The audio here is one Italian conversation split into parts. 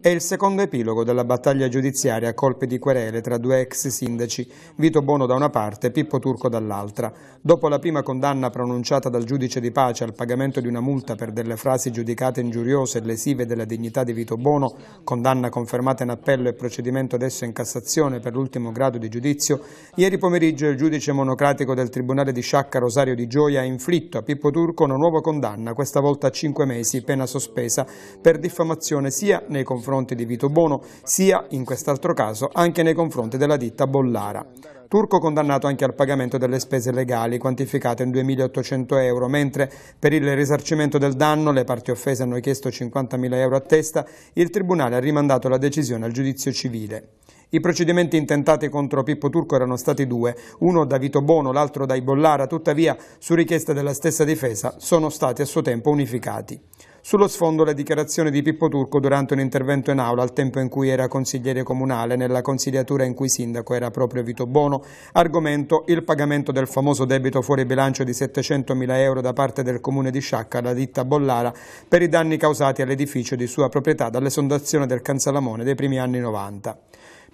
È il secondo epilogo della battaglia giudiziaria a colpi di querele tra due ex sindaci, Vito Bono da una parte e Pippo Turco dall'altra. Dopo la prima condanna pronunciata dal giudice di pace al pagamento di una multa per delle frasi giudicate ingiuriose e lesive della dignità di Vito Bono, condanna confermata in appello e procedimento adesso in Cassazione per l'ultimo grado di giudizio, ieri pomeriggio il giudice monocratico del Tribunale di Sciacca Rosario Di Gioia ha inflitto a Pippo Turco una nuova condanna, questa volta a 5 mesi, pena sospesa, per diffamazione sia nei confronti confronti di Vito Bono, sia, in quest'altro caso, anche nei confronti della ditta Bollara. Turco condannato anche al pagamento delle spese legali, quantificate in 2.800 euro, mentre per il risarcimento del danno le parti offese hanno chiesto 50.000 euro a testa, il Tribunale ha rimandato la decisione al giudizio civile. I procedimenti intentati contro Pippo Turco erano stati due, uno da Vito Bono, l'altro da Ibollara, tuttavia su richiesta della stessa difesa sono stati a suo tempo unificati. Sullo sfondo la dichiarazione di Pippo Turco durante un intervento in aula al tempo in cui era consigliere comunale nella consigliatura in cui sindaco era proprio Vito Bono, argomento il pagamento del famoso debito fuori bilancio di 700.000 euro da parte del comune di Sciacca alla ditta Bollara per i danni causati all'edificio di sua proprietà dall'esondazione del Cansalamone dei primi anni 90.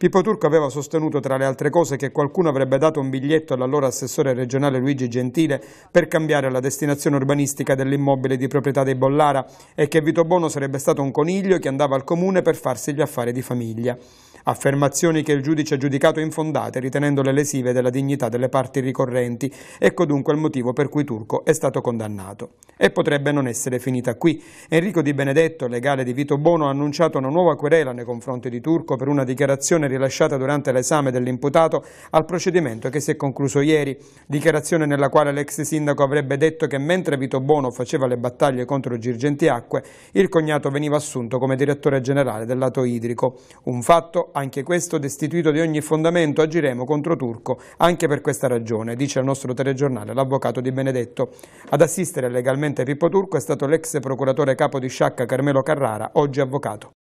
Pippo Turco aveva sostenuto tra le altre cose che qualcuno avrebbe dato un biglietto all'allora assessore regionale Luigi Gentile per cambiare la destinazione urbanistica dell'immobile di proprietà dei Bollara e che Vito Bono sarebbe stato un coniglio che andava al comune per farsi gli affari di famiglia. Affermazioni che il giudice ha giudicato infondate ritenendole lesive della dignità delle parti ricorrenti, ecco dunque il motivo per cui Turco è stato condannato. E potrebbe non essere finita qui. Enrico Di Benedetto, legale di Vito Bono, ha annunciato una nuova querela nei confronti di Turco per una dichiarazione rilasciata durante l'esame dell'imputato al procedimento che si è concluso ieri, dichiarazione nella quale l'ex sindaco avrebbe detto che mentre Vito Bono faceva le battaglie contro Girgentiacque, il cognato veniva assunto come direttore generale del lato idrico. Un fatto, anche questo, destituito di ogni fondamento, agiremo contro Turco, anche per questa ragione, dice al nostro telegiornale l'avvocato di Benedetto. Ad assistere legalmente Pippo Turco è stato l'ex procuratore capo di Sciacca Carmelo Carrara, oggi avvocato.